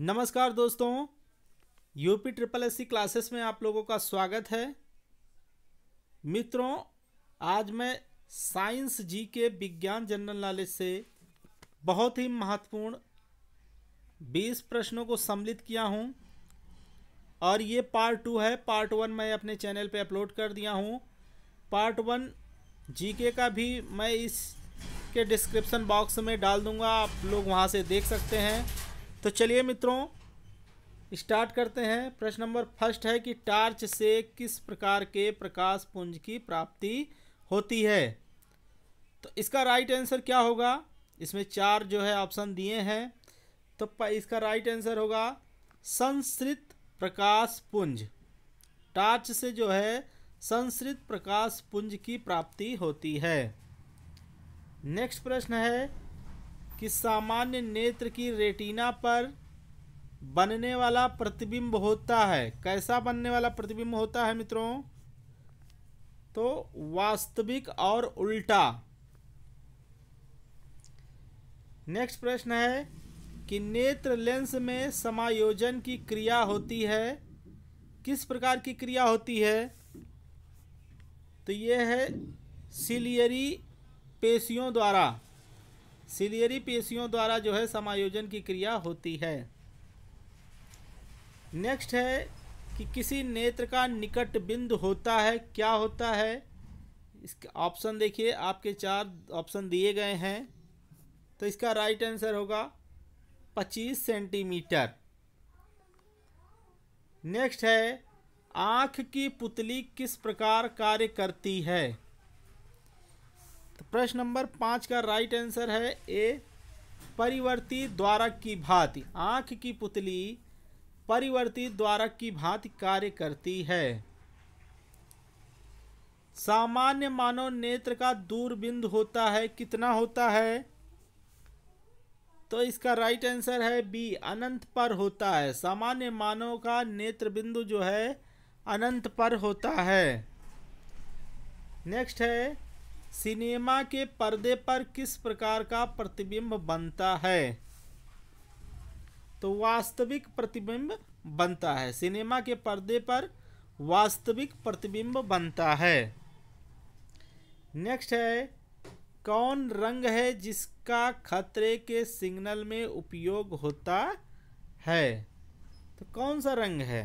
नमस्कार दोस्तों UP triple S classes में आप लोगों का स्वागत है मित्रों आज मैं साइंस जी के विज्ञान जनरल नॉलेज से बहुत ही महत्वपूर्ण 20 प्रश्नों को सम्मिलित किया हूं और ये पार्ट टू है पार्ट वन मैं अपने चैनल पे अपलोड कर दिया हूं पार्ट वन जीके का भी मैं इस के डिस्क्रिप्शन बॉक्स में डाल दूंगा आप लोग वहां से देख सकते हैं तो चलिए मित्रों स्टार्ट करते हैं प्रश्न नंबर फर्स्ट है कि टार्च से किस प्रकार के प्रकाश पुंज की प्राप्ति होती है तो इसका राइट आंसर क्या होगा इसमें चार जो है ऑप्शन दिए हैं तो इसका राइट आंसर होगा संस्कृत प्रकाश पुंज टार्च से जो है संस्कृत प्रकाश पुंज की प्राप्ति होती है नेक्स्ट प्रश्न है कि सामान्य नेत्र की रेटिना पर बनने वाला प्रतिबिंब होता है कैसा बनने वाला प्रतिबिंब होता है मित्रों तो वास्तविक और उल्टा नेक्स्ट प्रश्न है कि नेत्र लेंस में समायोजन की क्रिया होती है किस प्रकार की क्रिया होती है तो यह है सिलियरी पेशियों द्वारा सिलियरी पेशियों द्वारा जो है समायोजन की क्रिया होती है नेक्स्ट है कि किसी नेत्र का निकट बिंदु होता है क्या होता है इसका ऑप्शन देखिए आपके चार ऑप्शन दिए गए हैं तो इसका राइट आंसर होगा पच्चीस सेंटीमीटर नेक्स्ट है आँख की पुतली किस प्रकार कार्य करती है प्रश्न नंबर पाँच का राइट आंसर है ए परिवर्ती द्वारक की भांति आँख की पुतली परिवर्ती द्वारक की भांति कार्य करती है सामान्य मानव नेत्र का दूरबिंद होता है कितना होता है तो इसका राइट आंसर है बी अनंत पर होता है सामान्य मानव का नेत्र बिंदु जो है अनंत पर होता है नेक्स्ट है सिनेमा के पर्दे पर किस प्रकार का प्रतिबिंब बनता है तो वास्तविक प्रतिबिंब बनता है सिनेमा के पर्दे पर वास्तविक प्रतिबिंब बनता है नेक्स्ट है कौन रंग है जिसका खतरे के सिग्नल में उपयोग होता है तो कौन सा रंग है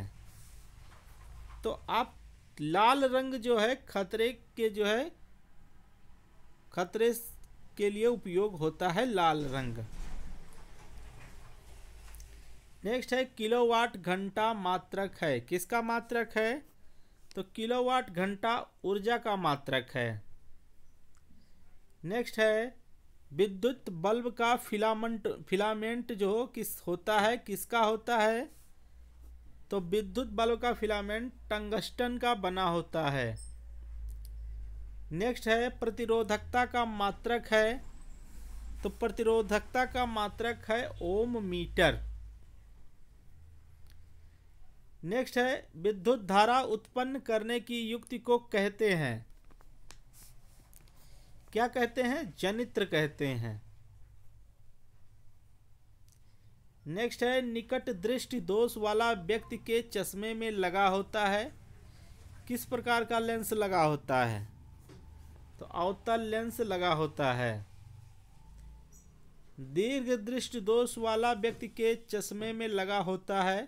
तो आप लाल रंग जो है खतरे के जो है खतरे के लिए उपयोग होता है लाल रंग नेक्स्ट है किलोवाट घंटा मात्रक है किसका मात्रक है तो किलोवाट घंटा ऊर्जा का मात्रक है नेक्स्ट है विद्युत बल्ब का फिलामेंट फिलामेंट जो किस होता है किसका होता है तो विद्युत बल्ब का फिलामेंट टंगस्टन का बना होता है नेक्स्ट है प्रतिरोधकता का मात्रक है तो प्रतिरोधकता का मात्रक है ओम मीटर नेक्स्ट है विद्युत धारा उत्पन्न करने की युक्ति को कहते हैं क्या कहते हैं जनित्र कहते हैं नेक्स्ट है निकट दृष्टि दोष वाला व्यक्ति के चश्मे में लगा होता है किस प्रकार का लेंस लगा होता है तो अवतल लेंस लगा होता है दीर्घ दृष्टि दोष वाला व्यक्ति के चश्मे में लगा होता है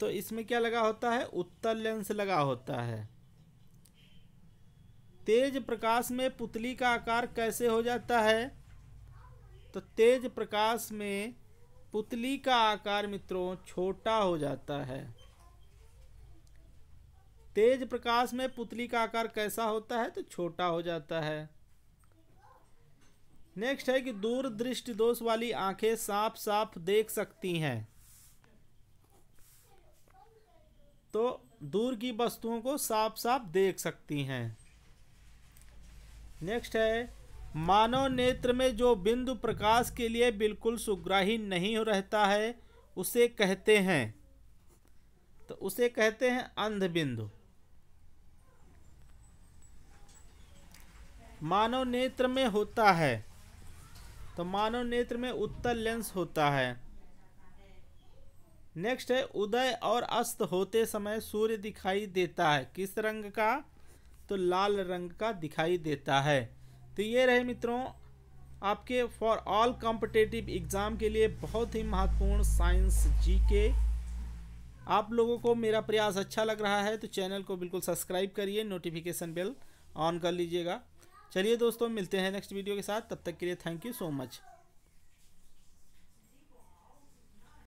तो इसमें क्या लगा होता है उत्तर लेंस लगा होता है तेज प्रकाश में पुतली का आकार कैसे हो जाता है तो तेज प्रकाश में पुतली का आकार मित्रों छोटा हो जाता है तेज प्रकाश में पुतली का आकार कैसा होता है तो छोटा हो जाता है नेक्स्ट है कि दूर दृष्टि दोष वाली आंखें साफ साफ देख सकती हैं तो दूर की वस्तुओं को साफ साफ देख सकती हैं नेक्स्ट है मानव नेत्र में जो बिंदु प्रकाश के लिए बिल्कुल सुग्राही नहीं रहता है उसे कहते हैं तो उसे कहते हैं अंध बिंदु मानव नेत्र में होता है तो मानव नेत्र में उत्तर लेंस होता है नेक्स्ट है उदय और अस्त होते समय सूर्य दिखाई देता है किस रंग का तो लाल रंग का दिखाई देता है तो ये रहे मित्रों आपके फॉर ऑल कॉम्पिटेटिव एग्ज़ाम के लिए बहुत ही महत्वपूर्ण साइंस जी के आप लोगों को मेरा प्रयास अच्छा लग रहा है तो चैनल को बिल्कुल सब्सक्राइब करिए नोटिफिकेशन बेल ऑन कर लीजिएगा चलिए दोस्तों मिलते हैं नेक्स्ट वीडियो के साथ तब तक के लिए थैंक यू सो मच